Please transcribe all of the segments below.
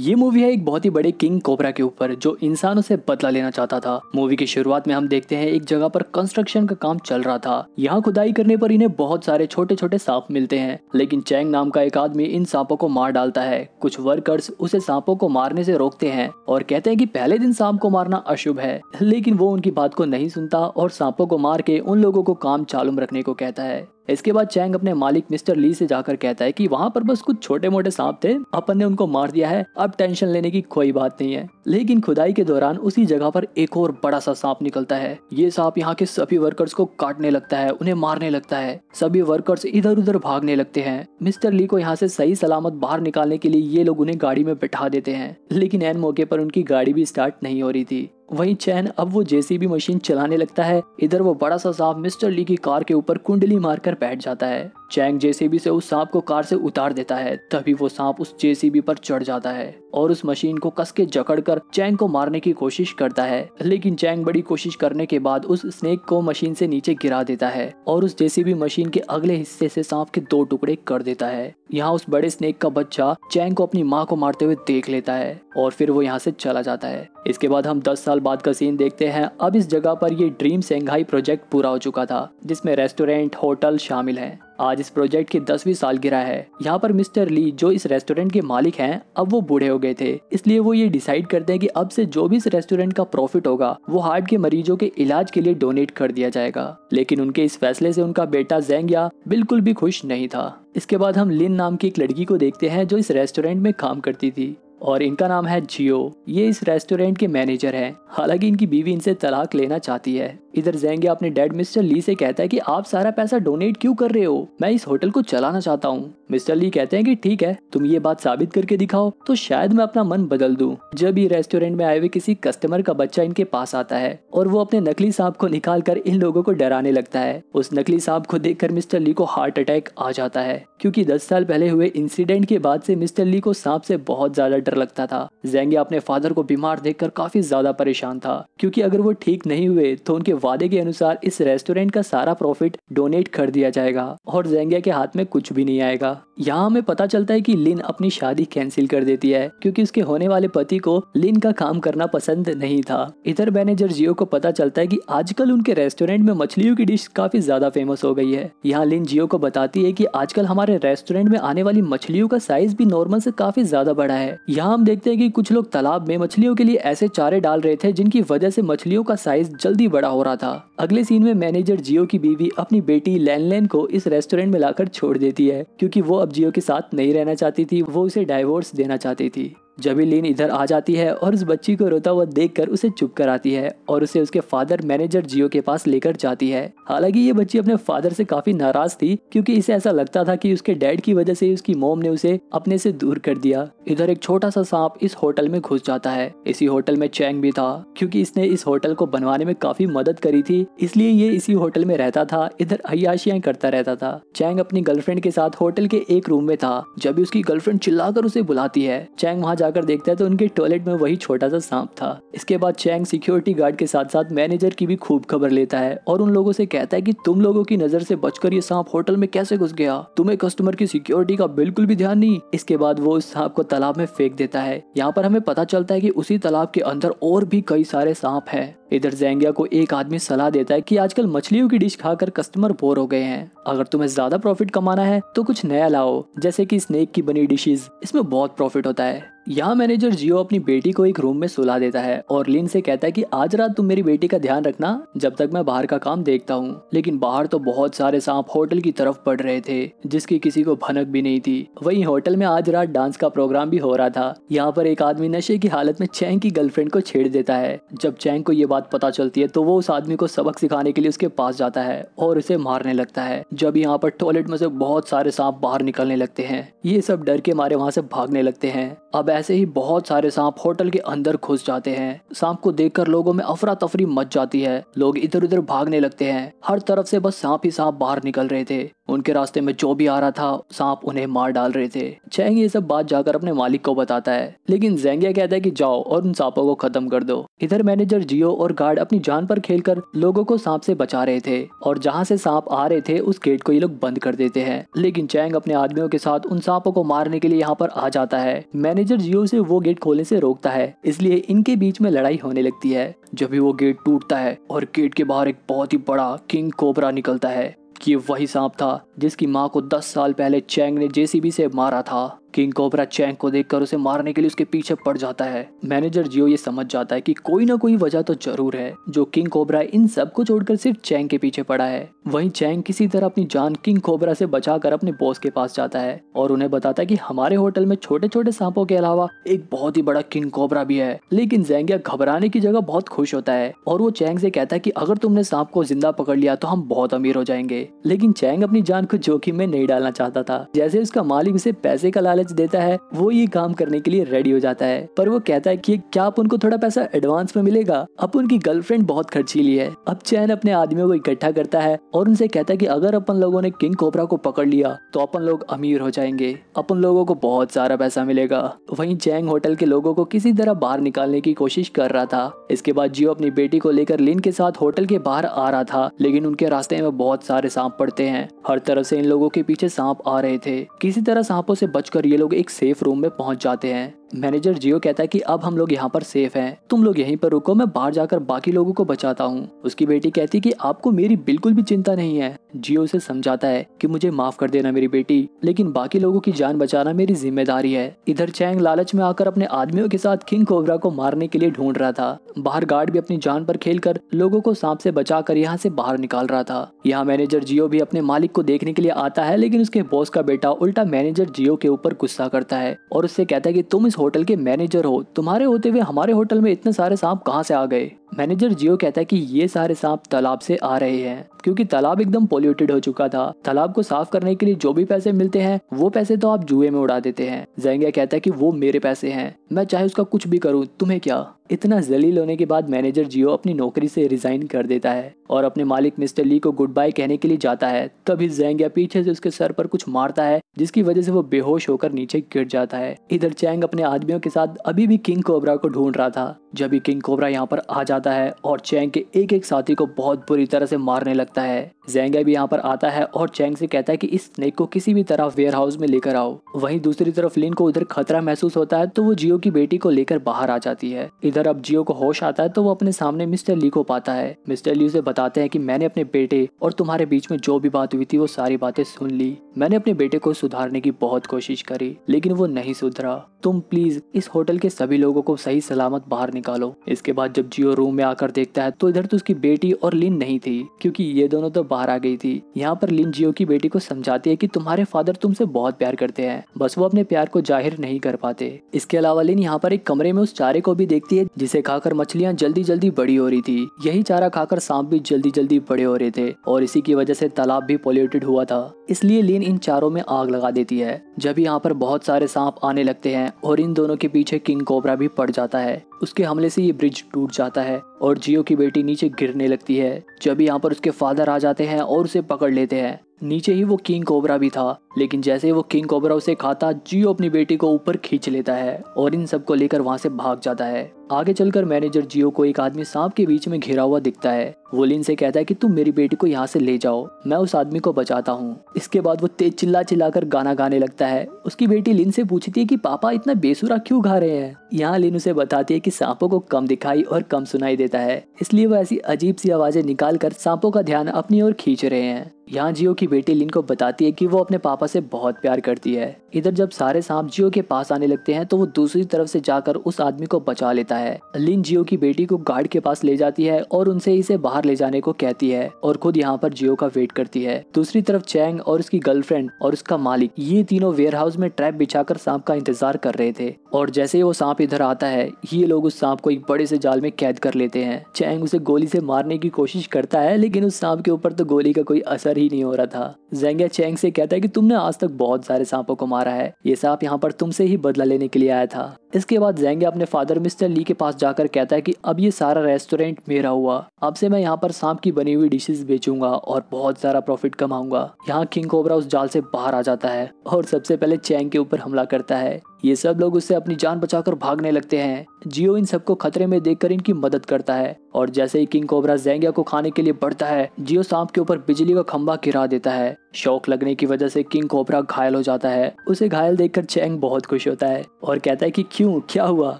ये मूवी है एक बहुत ही बड़े किंग कोबरा के ऊपर जो इंसानों से बदला लेना चाहता था मूवी की शुरुआत में हम देखते हैं एक जगह पर कंस्ट्रक्शन का काम चल रहा था यहाँ खुदाई करने पर इन्हें बहुत सारे छोटे छोटे सांप मिलते हैं लेकिन चैंग नाम का एक आदमी इन सांपों को मार डालता है कुछ वर्कर्स उसे सांपों को मारने से रोकते हैं और कहते हैं की पहले दिन सांप को मारना अशुभ है लेकिन वो उनकी बात को नहीं सुनता और सांपों को मार के उन लोगों को काम चालू रखने को कहता है इसके बाद चैंग अपने मालिक मिस्टर ली से जाकर कहता है कि वहाँ पर बस कुछ छोटे मोटे सांप थे अपन ने उनको मार दिया है अब टेंशन लेने की कोई बात नहीं है लेकिन खुदाई के दौरान उसी जगह पर एक और बड़ा सा सांप निकलता है ये सांप यहाँ के सभी वर्कर्स को काटने लगता है उन्हें मारने लगता है सभी वर्कर्स इधर उधर भागने लगते हैं मिस्टर ली को यहाँ से सही सलामत बाहर निकालने के लिए ये लोग उन्हें गाड़ी में बैठा देते हैं लेकिन एन मौके पर उनकी गाड़ी भी स्टार्ट नहीं हो रही थी वहीं चैन अब वो जेसीबी मशीन चलाने लगता है इधर वो बड़ा सा साफ मिस्टर ली की कार के ऊपर कुंडली मारकर बैठ जाता है चैंग जेसीबी से उस सांप को कार से उतार देता है तभी वो सांप उस जेसीबी पर चढ़ जाता है और उस मशीन को कस के जकड़ कर चैंग को मारने की कोशिश करता है लेकिन चैंग बड़ी कोशिश करने के बाद उस स्नेक को मशीन से नीचे गिरा देता है और उस जेसीबी मशीन के अगले हिस्से से सांप के दो टुकड़े कर देता है यहाँ उस बड़े स्नेक का बच्चा चैंग को अपनी माँ को मारते हुए देख लेता है और फिर वो यहाँ से चला जाता है इसके बाद हम 10 साल बाद का सीन देखते हैं अब इस जगह पर ये ड्रीम सेंघाई प्रोजेक्ट पूरा हो चुका था जिसमें रेस्टोरेंट होटल शामिल हैं आज इस प्रोजेक्ट की दसवीं साल गिरा है यहाँ पर मिस्टर ली जो इस रेस्टोरेंट के मालिक हैं अब वो बूढ़े हो गए थे इसलिए वो ये डिसाइड करते हैं कि अब से जो भी इस रेस्टोरेंट का प्रॉफिट होगा वो हार्ट के मरीजों के इलाज के लिए डोनेट कर दिया जाएगा लेकिन उनके इस फैसले से उनका बेटा जेंगया बिल्कुल भी खुश नहीं था इसके बाद हम लिन नाम की एक लड़की को देखते हैं जो इस रेस्टोरेंट में काम करती थी और इनका नाम है जियो ये इस रेस्टोरेंट के मैनेजर हैं हालांकि इनकी बीवी इनसे तलाक लेना चाहती है इधर जेंगे अपने डैड मिस्टर ली से कहता है कि आप सारा पैसा डोनेट क्यों कर रहे हो मैं इस होटल को चलाना चाहता हूँ मिस्टर ली कहते हैं कि ठीक है तुम ये बात साबित करके दिखाओ तो शायद मैं अपना मन बदल दूँ जब ये रेस्टोरेंट में आए हुए किसी कस्टमर का बच्चा इनके पास आता है और वो अपने नकली सांप को निकाल कर इन लोगों को डराने लगता है उस नकली सांप को कर मिस्टर ली को हार्ट अटैक आ जाता है क्यूँकी दस साल पहले हुए इंसिडेंट के बाद से मिस्टर ली को सांप से बहुत ज्यादा डर लगता था जेंगे अपने फादर को बीमार देखकर काफी ज्यादा परेशान था क्योंकि अगर वो ठीक नहीं हुए तो उनके वादे के अनुसार इस रेस्टोरेंट का सारा प्रॉफिट डोनेट कर दिया जाएगा और जेंगे के हाथ में कुछ भी नहीं आएगा यहाँ हमें पता चलता है की लिन अपनी शादी कैंसिल कर देती है क्यूँकी उसके होने वाले पति को लिन का काम करना पसंद नहीं था इधर मैनेजर जियो को पता चलता है की आजकल उनके रेस्टोरेंट में मछलियों की डिश काफी ज्यादा फेमस हो गई है यहाँ लिन जियो को बताती है की आजकल हमारे रेस्टोरेंट में आने वाली मछलियों का साइज भी नॉर्मल से काफी ज्यादा बड़ा है यहाँ हम देखते हैं कि कुछ लोग तालाब में मछलियों के लिए ऐसे चारे डाल रहे थे जिनकी वजह से मछलियों का साइज जल्दी बड़ा हो रहा था अगले सीन में मैनेजर जियो की बीवी अपनी बेटी लैनलैन को इस रेस्टोरेंट में लाकर छोड़ देती है क्योंकि वो अब जियो के साथ नहीं रहना चाहती थी वो उसे डाइवोर्स देना चाहती थी जबीलिन इधर आ जाती है और उस बच्ची को रोता हुआ देखकर उसे चुप कराती है और उसे उसके फादर मैनेजर जियो के पास लेकर जाती है हालांकि ये बच्ची अपने फादर से काफी नाराज थी क्योंकि इसे ऐसा लगता था कि उसके डैड की वजह से उसकी मोम ने उसे अपने से दूर कर दिया इधर एक छोटा सा सांप इस होटल में घुस जाता है इसी होटल में चैंग भी था क्योंकि इसने इस होटल को बनवाने में काफी मदद करी थी इसलिए ये इसी होटल में रहता था इधर अयाशियां करता रहता था चैंग अपनी गर्लफ्रेंड के साथ होटल के एक रूम में था जब उसकी गर्लफ्रेंड चिल्लाकर उसे बुलाती है चैंग वहाँ जाकर देखता है तो उनके टॉयलेट में वही छोटा सा सांप था इसके बाद चैंग सिक्योरिटी गार्ड के साथ साथ मैनेजर की भी खूब खबर लेता है और उन लोगों से कहता है कि तुम लोगों की नजर से बचकर ये सांप होटल में कैसे घुस गया तुम्हें कस्टमर की सिक्योरिटी का बिल्कुल भी ध्यान नहीं इसके बाद वो उस सांप को तालाब में फेंक देता है यहाँ पर हमें पता चलता है की उसी तालाब के अंदर और भी कई सारे सांप है इधर जेंगिया को एक आदमी सलाह देता है कि आजकल मछलियों की डिश खाकर कस्टमर बोर हो गए हैं अगर तुम्हें ज्यादा प्रॉफिट कमाना है तो कुछ नया लाओ जैसे कि स्नेक की बनी डिशेज इसमें बहुत प्रॉफिट होता है यहाँ मैनेजर जियो अपनी बेटी को एक रूम में सुला देता है और लिन से कहता है कि आज रात तुम मेरी बेटी का ध्यान रखना जब तक मैं बाहर का काम देखता हूँ लेकिन बाहर तो बहुत सारे सांप होटल की तरफ पड़ रहे थे जिसकी किसी को भनक भी नहीं थी वहीं होटल में आज रात डांस का प्रोग्राम भी हो रहा था यहाँ पर एक आदमी नशे की हालत में चैंग की गर्लफ्रेंड को छेड़ देता है जब चैंग को ये बात पता चलती है तो वो उस आदमी को सबक सिखाने के लिए उसके पास जाता है और उसे मारने लगता है जब यहाँ पर टॉयलेट में से बहुत सारे सांप बाहर निकलने लगते हैं ये सब डर के मारे वहाँ से भागने लगते हैं अब ऐसे ही बहुत सारे सांप होटल के अंदर घुस जाते हैं सांप को देखकर लोगों में अफरा तफरी मच जाती है लोग इधर उधर भागने लगते हैं हर तरफ से बस सांप ही सांप बाहर निकल रहे थे उनके रास्ते में जो भी आ रहा था सांप उन्हें मार डाल रहे थे चैंग ये सब बात जाकर अपने मालिक को बताता है लेकिन जेंगिया कहता है कि जाओ और उन सांपों को खत्म कर दो इधर मैनेजर जियो और गार्ड अपनी जान पर खेलकर लोगों को सांप से बचा रहे थे और जहाँ से सांप आ रहे थे उस गेट को ये लोग बंद कर देते हैं लेकिन चैंग अपने आदमियों के साथ उन सांपों को मारने के लिए यहाँ पर आ जाता है मैनेजर जियो से वो गेट खोलने से रोकता है इसलिए इनके बीच में लड़ाई होने लगती है जब भी वो गेट टूटता है और गेट के बाहर एक बहुत ही बड़ा किंग कोबरा निकलता है ये वही सांप था जिसकी माँ को 10 साल पहले चैंग ने जेसीबी से मारा था किंग कोबरा चैंग को देखकर उसे मारने के लिए उसके पीछे पड़ जाता है मैनेजर जियो ये समझ जाता है कि कोई ना कोई वजह तो जरूर है जो किंग कोबरा इन सब को छोड़कर सिर्फ चैंग के पीछे पड़ा है वहीं चैंग किसी तरह अपनी जान किंग कोबरा से बचाकर अपने बॉस के पास जाता है और उन्हें बताता है कि हमारे होटल में छोटे छोटे सांपों के अलावा एक बहुत ही बड़ा किंग कोबरा भी है लेकिन जैंगिया घबराने की जगह बहुत खुश होता है और वो चैंग से कहता है की अगर तुमने सांप को जिंदा पकड़ लिया तो हम बहुत अमीर हो जाएंगे लेकिन चैंग अपनी जान को जोखिम में नहीं डालना चाहता था जैसे उसका मालिक उसे पैसे का लाल लालच देता है वो ये काम करने के लिए रेडी हो जाता है पर वो कहता है कि क्या आप उनको थोड़ा पैसा एडवांस में मिलेगा अब उनकी गर्लफ्रेंड बहुत खर्चीली है अब चैन अपने आदमियों को इकट्ठा करता है और उनसे कहता है कि अगर अपन लोगों ने किंग कोबरा को पकड़ लिया तो अपन लोग अमीर हो जाएंगे अपन लोगों को बहुत सारा पैसा मिलेगा वहीं चैंग होटल के लोगों को किसी तरह बाहर निकालने की कोशिश कर रहा था इसके बाद जियो अपनी बेटी को लेकर लिन के साथ होटल के बाहर आ रहा था लेकिन उनके रास्ते में बहुत सारे सांप पड़ते हैं हर तरफ से इन लोगों के पीछे सांप आ रहे थे किसी तरह सांपों से बचकर ये लोग एक सेफ रूम में पहुंच जाते हैं मैनेजर जियो कहता है कि अब हम लोग यहाँ पर सेफ हैं तुम लोग यहीं पर रुको मैं बाहर जाकर बाकी लोगों को बचाता हूँ उसकी बेटी कहती है कि आपको मेरी बिल्कुल भी चिंता नहीं है जियो उसे समझाता है कि मुझे माफ कर देना मेरी बेटी लेकिन बाकी लोगों की जान बचाना मेरी जिम्मेदारी है इधर चैंग लालच में आकर अपने आदमियों के साथ किंग कोबरा को मारने के लिए ढूंढ रहा था बाहर गार्ड भी अपनी जान पर खेल कर लोगो को सांप से बचा कर यहाँ से बाहर निकाल रहा था यहाँ मैनेजर जियो भी अपने मालिक को देखने के लिए आता है लेकिन उसके बॉस का बेटा उल्टा मैनेजर जियो के ऊपर गुस्सा करता है और उससे कहता है की तुम इस होटल के मैनेजर हो तुम्हारे होते हुए हमारे होटल में इतने सारे सांप कहाँ से आ गए मैनेजर जियो कहता है कि ये सारे सांप तालाब से आ रहे हैं क्योंकि तालाब एकदम पोल्यूटेड हो चुका था तालाब को साफ करने के लिए जो भी पैसे मिलते हैं वो पैसे तो आप जुए में उड़ा देते हैं जैंगिया कहता है कि वो मेरे पैसे हैं मैं चाहे उसका कुछ भी करूँ तुम्हें क्या इतना जलील होने के बाद मैनेजर जियो अपनी नौकरी से रिजाइन कर देता है और अपने मालिक मिस्टर ली को गुड बाय कहने के लिए जाता है तभी जैंगिया पीछे से उसके सर पर कुछ मारता है जिसकी वजह से वो बेहोश होकर नीचे गिर जाता है इधर चैंग अपने आदमियों के साथ अभी भी किंग कोबरा को ढूंढ रहा था जब किंग कोबरा यहाँ पर आ जाता है और चैंग के एक एक साथी को बहुत बुरी तरह से मारने लगता है जेंगे भी यहाँ पर आता है और चैंग से कहता है कि इस स्नेक को किसी भी तरह वेयर हाउस में लेकर आओ वहीं दूसरी तरफ लिन को उधर खतरा महसूस होता है तो वो जियो की बेटी को लेकर बाहर आ जाती है इधर अब जियो को होश आता है तो वो अपने सामने मिस्टर ली को पाता है मिस्टर ली उसे बताते हैं की मैंने अपने बेटे और तुम्हारे बीच में जो भी बात हुई थी वो सारी बातें सुन ली मैंने अपने बेटे को सुधारने की बहुत कोशिश करी लेकिन वो नहीं सुधरा तुम प्लीज इस होटल के सभी लोगों को सही सलामत बाहर निकालो इसके बाद जब जियो रूम में आकर देखता है तो इधर तो उसकी बेटी और लिन नहीं थी क्योंकि ये दोनों तो बाहर आ गई थी यहाँ पर लिन जियो की बेटी को समझाती है कि तुम्हारे फादर तुमसे बहुत प्यार करते हैं बस वो अपने प्यार को जाहिर नहीं कर पाते इसके अलावा लिन यहाँ पर एक कमरे में उस चारे को भी देखती है जिसे खाकर मछलियाँ जल्दी जल्दी बड़ी हो रही थी यही चारा खाकर सांप भी जल्दी जल्दी बड़े हो रहे थे और इसी की वजह से तालाब भी पोल्यूटेड हुआ था इसलिए लीन इन चारों में आग लगा देती है जब यहाँ पर बहुत सारे सांप आने लगते हैं और इन दोनों के पीछे किंग कोबरा भी पड़ जाता है उसके हमले से ये ब्रिज टूट जाता है और जियो की बेटी नीचे गिरने लगती है जब यहाँ पर उसके फादर आ जाते हैं और उसे पकड़ लेते हैं नीचे ही वो किंग कोबरा भी था लेकिन जैसे ही वो किंग कोबरा उसे खाता जियो अपनी बेटी को ऊपर खींच लेता है और इन सबको लेकर वहां से भाग जाता है आगे चलकर मैनेजर जियो को एक आदमी सांप के बीच में घिरा हुआ दिखता है वो लिन से कहता है कि तुम मेरी बेटी को यहाँ से ले जाओ मैं उस आदमी को बचाता हूँ इसके बाद वो तेज चिल्ला चिल्ला कर गाना गाने लगता है उसकी बेटी लिन से पूछती है कि पापा इतना बेसुरा क्यों गा रहे हैं यहाँ लिन उसे बताती है कि सांपों को कम दिखाई और कम सुनाई देता है इसलिए वो ऐसी अजीब सी आवाजें निकाल कर सांपों का ध्यान अपनी ओर खींच रहे हैं यहाँ जियो की बेटी लिन को बताती है कि वो अपने पापा से बहुत प्यार करती है इधर जब सारे सांप जियो के पास आने लगते हैं तो वो दूसरी तरफ से जाकर उस आदमी को बचा लेता है लिन जियो की बेटी को गार्ड के पास ले जाती है और उनसे इसे बाहर ले जाने को कहती है और खुद यहाँ पर जियो का वेट करती है दूसरी तरफ चैंग और उसकी गर्लफ्रेंड और उसका मालिक ये तीनों वेयर हाउस में ट्रैप कर सांप का इंतजार कर रहे थे और जैसे ही वो सांप इधर आता है ये लोग उस सांप को एक बड़े से जाल में कैद कर लेते हैं चैंग उसे गोली से मारने की कोशिश करता है लेकिन उस सांप के ऊपर तो गोली का कोई असर ही नहीं हो रहा था जेंगे चेंग से कहता है कि तुमने आज तक बहुत सारे सांपों को मारा है ये सांप यहाँ पर तुमसे ही बदला लेने के लिए आया था इसके बाद जेंगे अपने फादर मिस्टर ली के पास जाकर कहता है कि अब ये सारा रेस्टोरेंट मेरा हुआ अब से मैं यहाँ पर सांप की बनी हुई डिशेज बेचूंगा और बहुत सारा प्रॉफिट कमाऊंगा यहाँ किंग कोबरा उस जाल से बाहर आ जाता है और सबसे पहले चैंग के ऊपर हमला करता है ये सब लोग उससे अपनी जान बचाकर भागने लगते हैं जियो इन सबको खतरे में देखकर इनकी मदद करता है और जैसे ही किंग कोबरा जेंगिया को खाने के लिए बढ़ता है जियो सांप के ऊपर बिजली का खंबा गिरा देता है शौक लगने की वजह से किंग कोबरा घायल हो जाता है उसे घायल देखकर चैंग बहुत खुश होता है और कहता है कि क्यों क्या हुआ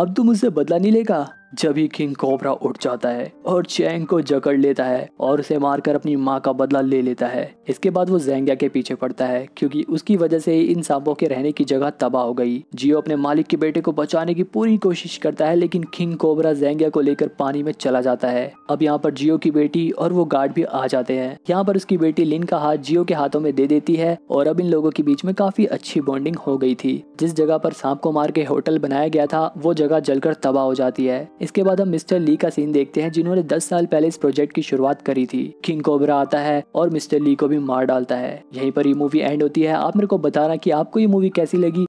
अब तुम उससे बदला नहीं लेगा जब ही किंग कोबरा उठ जाता है और चैंग को जकड़ लेता है और उसे मारकर अपनी माँ का बदला ले लेता है इसके बाद वो जेंगिया के पीछे पड़ता है क्योंकि उसकी वजह से ही इन सांपों के रहने की जगह तबाह हो गई जियो अपने मालिक के बेटे को बचाने की पूरी कोशिश करता है लेकिन किंग कोबरा जेंगिया को लेकर पानी में चला जाता है अब यहाँ पर जियो की बेटी और वो गार्ड भी आ जाते हैं यहाँ पर उसकी बेटी लिन का हाथ जियो के हाथों में दे देती है और अब इन लोगों के बीच में काफी अच्छी बॉन्डिंग हो गई थी जिस जगह पर सांप को मार के होटल बनाया गया था वो जगह जलकर तबाह हो जाती है इसके बाद हम मिस्टर ली का सीन देखते हैं जिन्होंने 10 साल पहले इस प्रोजेक्ट की शुरुआत करी थी किंग कोबरा आता है और मिस्टर ली को भी मार डालता है यहीं पर ये मूवी एंड होती है आप मेरे को बताना कि आपको ये मूवी कैसी लगी